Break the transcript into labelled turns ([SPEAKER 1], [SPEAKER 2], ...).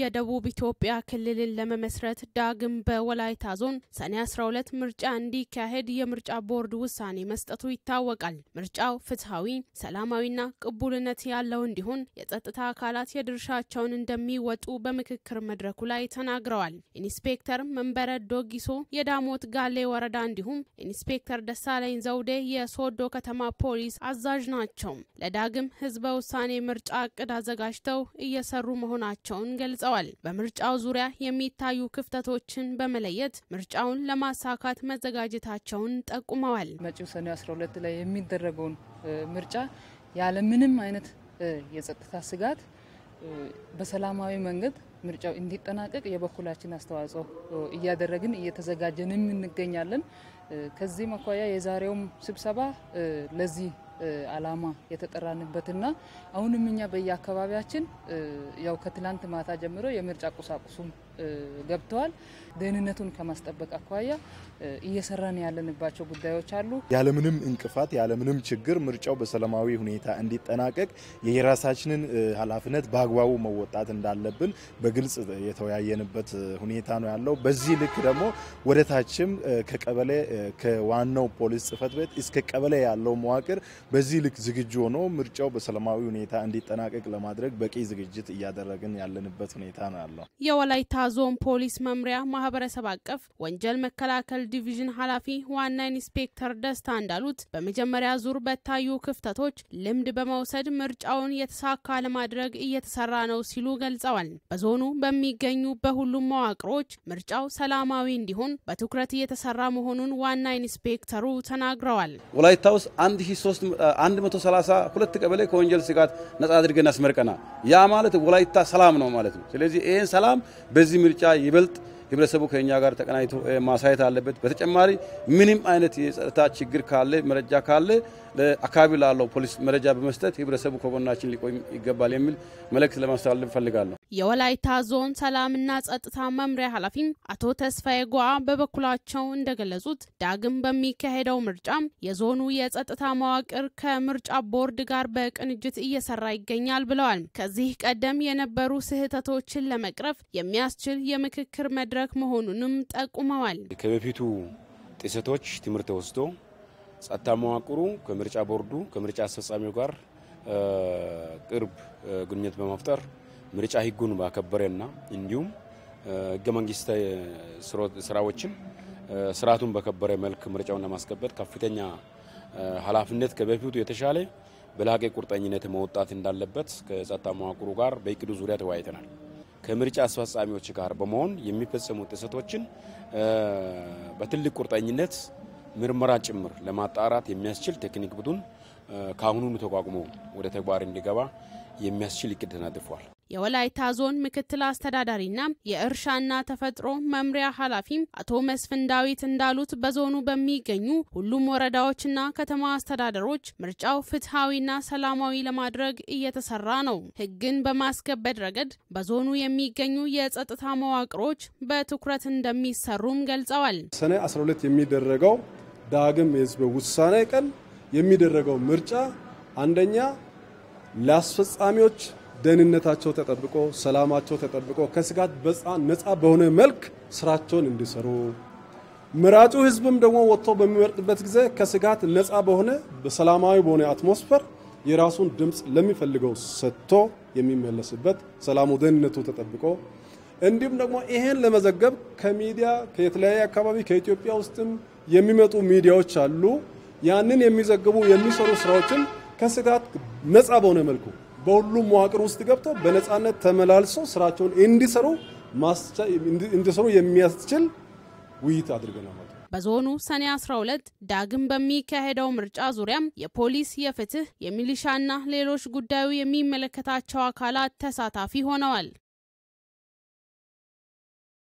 [SPEAKER 1] የደቡብ ኢትዮጵያ ክልልን ለመመስረት ዳግም በወላይታ ዞን ሰኔ 12 ምርጫ እንዲካሄድ የምርጫ ቦርድ ውሳኔ መስጠቱ ይታወቃል። ምርጫው ፍትሐዊ፣ ሰላማዊና ቅቡልነት ያለው እንዲሆን የጸጥታ አካላት የድርሻቸውን እንደሚወጡ በምክክር መድረኩ ላይ ተናግረዋል። ኢንስፔክተር መንበረ ዶጊሶ የዳሞት ጋሌ ወረዳ እንዲሁም ኢንስፔክተር ደሳለኝ ዘውዴ የሶዶ ከተማ ፖሊስ አዛዥ ናቸው። ለዳግም ህዝበ ውሳኔ ምርጫ እቅድ አዘጋጅተው እየሰሩ መሆናቸውን ገለ ገልጸዋል። በምርጫው ዙሪያ የሚታዩ ክፍተቶችን በመለየት ምርጫውን ለማሳካት መዘጋጀታቸውን ጠቁመዋል። መጪው ሰኔ 12 ላይ የሚደረገውን ምርጫ ያለምንም አይነት የጸጥታ ስጋት በሰላማዊ መንገድ ምርጫው እንዲጠናቀቅ የበኩላችን አስተዋጽኦ እያደረግን እየተዘጋጀንም እንገኛለን። ከዚህም አኳያ የዛሬውም ስብሰባ ለዚህ አላማ የተጠራንበትና አሁንም እኛ በየአካባቢያችን ያው ከትላንት ማታ ጀምሮ የምርጫ ቁሳቁሱም ገብተዋል። ደህንነቱን ከማስጠበቅ አኳያ እየሰራን ያለንባቸው ጉዳዮች አሉ።
[SPEAKER 2] ያለምንም እንቅፋት ያለምንም ችግር ምርጫው በሰላማዊ ሁኔታ እንዲጠናቀቅ የራሳችንን ኃላፊነት በአግባቡ መወጣት እንዳለብን በግልጽ የተወያየንበት ሁኔታ ነው ያለው። በዚህ ልክ ደግሞ ወደ ታችም ከቀበሌ ከዋናው ፖሊስ ጽፈት ቤት እስከ ቀበሌ ያለው መዋቅር በዚህ ልክ ዝግጁ ሆኖ ምርጫው በሰላማዊ ሁኔታ እንዲጠናቀቅ ለማድረግ በቂ ዝግጅት እያደረግን ያለንበት ሁኔታ ነው ያለው።
[SPEAKER 1] የወላይታ ዞን ፖሊስ መምሪያ ማህበረሰብ አቀፍ ወንጀል መከላከል ዲቪዥን ኃላፊ ዋና ኢንስፔክተር ደስታ እንዳሉት በመጀመሪያ ዙር በታዩ ክፍተቶች ልምድ በመውሰድ ምርጫውን የተሳካ ለማድረግ እየተሰራ ነው ሲሉ ገልጸዋል። በዞኑ በሚገኙ በሁሉም መዋቅሮች ምርጫው ሰላማዊ እንዲሆን በትኩረት እየተሰራ መሆኑን ዋና ኢንስፔክተሩ ተናግረዋል።
[SPEAKER 2] ወላይታ ውስጥ አንድ ሶስት 132 ቀበሌ ከወንጀል ስጋት ነጻ አድርገን አስመርቀናል። ያ ማለት ወላይታ ሰላም ነው ማለት ነው። ስለዚህ ይህን ሰላም በዚህ ምርጫ ይበልጥ ህብረተሰቡ ከኛ ጋር ተቀናይቶ ማሳየት አለበት። በተጨማሪ ምንም አይነት የጸጥታ ችግር ካለ መረጃ ካለ ለአካባቢ ላለው ፖሊስ መረጃ በመስጠት ህብረተሰቡ ከጎናችን ሊቆይ ይገባል የሚል መልእክት ለማስተላለፍ ፈልጋለሁ።
[SPEAKER 1] የወላይታ ዞን ሰላምና ጸጥታ መምሪያ ኃላፊም አቶ ተስፋዬ ጎአ በበኩላቸው እንደገለጹት ዳግም በሚካሄደው ምርጫ የዞኑ የጸጥታ መዋቅር ከምርጫ ቦርድ ጋር በቅንጅት እየሰራ ይገኛል ብለዋል። ከዚህ ቀደም የነበሩ ስህተቶችን ለመቅረፍ የሚያስችል የምክክር መድረክ መሆኑንም ጠቁመዋል።
[SPEAKER 3] ከበፊቱ ጥሰቶች ትምህርት ተወስዶ ጸጥታ መዋቅሩ ከምርጫ ቦርዱ ከምርጫ አስፈጻሚው ጋር ቅርብ ግንኙነት በመፍጠር ምርጫ ህጉን ባከበረና እንዲሁም ህገ መንግስት ስራዎችን ስርዓቱን በከበረ መልክ ምርጫውን ለማስከበር ከፍተኛ ኃላፊነት ከበፊቱ የተሻለ በላቀ ቁርጠኝነት መውጣት እንዳለበት ከጸጥታ መዋቅሩ ጋር በእቅዱ ዙሪያ ተወያይተናል። ከምርጫ አስፈጻሚዎች ጋር በመሆን የሚፈጸሙ ጥሰቶችን በትልቅ ቁርጠኝነት ምርመራ ጭምር ለማጣራት የሚያስችል ቴክኒክ ቡድን ከአሁኑኑ ተቋቁሞ ወደ ተግባር እንዲገባ የሚያስችል እቅድ ተነድፏል።
[SPEAKER 1] የወላይታ ዞን ምክትል አስተዳዳሪና የእርሻና ተፈጥሮ መምሪያ ኃላፊም አቶ መስፍን ዳዊት እንዳሉት በዞኑ በሚገኙ ሁሉም ወረዳዎችና ከተማ አስተዳደሮች ምርጫው ፍትሐዊና ሰላማዊ ለማድረግ እየተሰራ ነው። ሕግን በማስከበድ ረገድ በዞኑ የሚገኙ የጸጥታ መዋቅሮች በትኩረት እንደሚሰሩም ገልጸዋል።
[SPEAKER 2] ሰኔ 12 የሚደረገው ዳግም የህዝብ ውሳኔ ቀን የሚደረገው ምርጫ አንደኛ ለአስፈጻሚዎች ደህንነታቸው ተጠብቆ ሰላማቸው ተጠብቆ ከስጋት ነፃ በሆነ መልክ ስራቸውን እንዲሰሩ ምራጩ ህዝብም ደግሞ ወጥቶ በሚመርጥበት ጊዜ ከስጋት ነፃ በሆነ በሰላማዊ በሆነ አትሞስፈር የራሱን ድምፅ ለሚፈልገው ሰጥቶ የሚመለስበት ሰላሙ ደህንነቱ ተጠብቆ እንዲሁም ደግሞ ይሄን ለመዘገብ ከሚዲያ ከየተለያየ አካባቢ ከኢትዮጵያ ውስጥም የሚመጡ ሚዲያዎች አሉ። ያንን የሚዘግቡ የሚሰሩ ስራዎችን ከስጋት ነፃ በሆነ መልኩ በሁሉም መዋቅር ውስጥ ገብተው በነፃነት ተመላልሰው ስራቸውን እንዲሰሩ እንዲሰሩ የሚያስችል ውይይት
[SPEAKER 1] አድርገናል ማለት በዞኑ ሰኔ 12 ዳግም በሚካሄደው ምርጫ ዙሪያም የፖሊስ፣ የፍትህ፣ የሚሊሻና ሌሎች ጉዳዩ የሚመለከታቸው አካላት ተሳታፊ ሆነዋል።